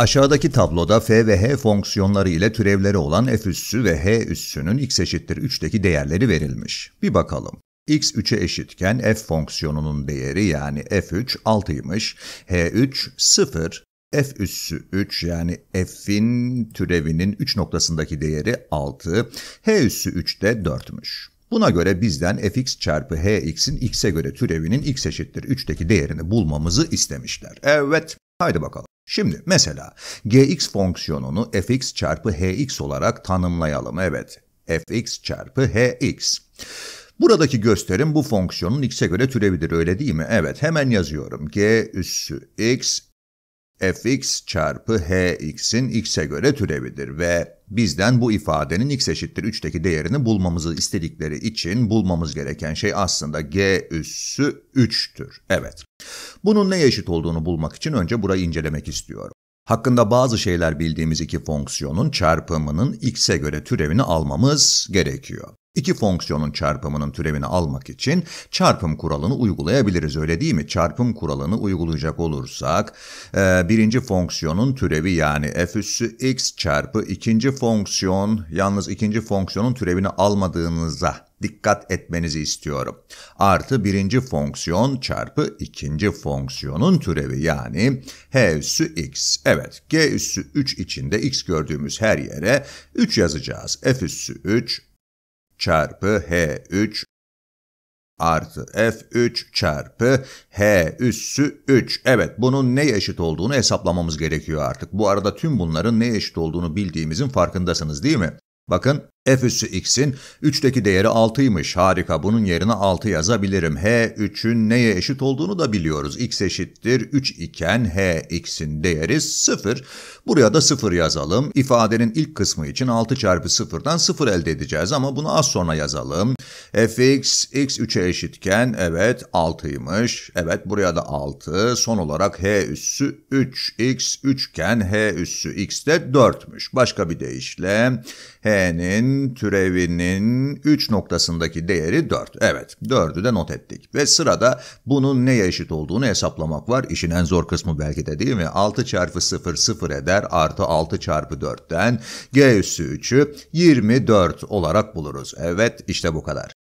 Aşağıdaki tabloda f ve h fonksiyonları ile türevleri olan f üssü ve h üssünün x eşittir 3'teki değerleri verilmiş. Bir bakalım. x 3'e eşitken f fonksiyonunun değeri yani f3 6'ymış, h3 0, f üssü 3 yani f'in türevinin 3 noktasındaki değeri 6, h üssü 3 de 4'müş. Buna göre bizden fx çarpı hx'in x'e göre türevinin x eşittir 3'teki değerini bulmamızı istemişler. Evet, Haydi bakalım. Şimdi mesela gx fonksiyonunu fx çarpı hx olarak tanımlayalım. Evet, fx çarpı hx. Buradaki gösterim bu fonksiyonun x'e göre türevidir öyle değil mi? Evet hemen yazıyorum. g üssü x fx çarpı hx'in x'e göre türevidir ve bizden bu ifadenin x eşittir 3'teki değerini bulmamızı istedikleri için bulmamız gereken şey aslında g üssü 3'tür. Evet, bunun ne eşit olduğunu bulmak için önce burayı incelemek istiyorum. Hakkında bazı şeyler bildiğimiz iki fonksiyonun çarpımının x'e göre türevini almamız gerekiyor. İki fonksiyonun çarpımının türevini almak için çarpım kuralını uygulayabiliriz öyle değil mi? Çarpım kuralını uygulayacak olursak e, birinci fonksiyonun türevi yani f üssü x çarpı ikinci fonksiyon yalnız ikinci fonksiyonun türevini almadığınıza dikkat etmenizi istiyorum. Artı birinci fonksiyon çarpı ikinci fonksiyonun türevi yani h üssü x. Evet g üssü 3 içinde x gördüğümüz her yere 3 yazacağız. f üssü 3 çarpı H3 artı F3 çarpı H üssü 3. Evet bunun ne eşit olduğunu hesaplamamız gerekiyor artık. Bu arada tüm bunların ne eşit olduğunu bildiğimizin farkındasınız değil mi? Bakın F üssü x'in 3'teki değeri 6'ymış. Harika bunun yerine 6 yazabilirim. h 3'ün neye eşit olduğunu da biliyoruz. x eşittir 3 iken h x'in değeri 0. Buraya da 0 yazalım. İfadenin ilk kısmı için 6 çarpı 0'dan 0 elde edeceğiz ama bunu az sonra yazalım. f x x 3'e eşitken evet 6'ymış. Evet buraya da 6. Son olarak h üssü 3 x 3 iken h üssü x de 4'müş. Başka bir deyişle h'nin türevinin 3 noktasındaki değeri 4. Evet 4'ü de not ettik. Ve sırada bunun neye eşit olduğunu hesaplamak var. İşin en zor kısmı belki de değil mi? 6 çarpı 0 0 eder artı 6 çarpı 4'ten g üssü 3'ü 24 olarak buluruz. Evet işte bu kadar.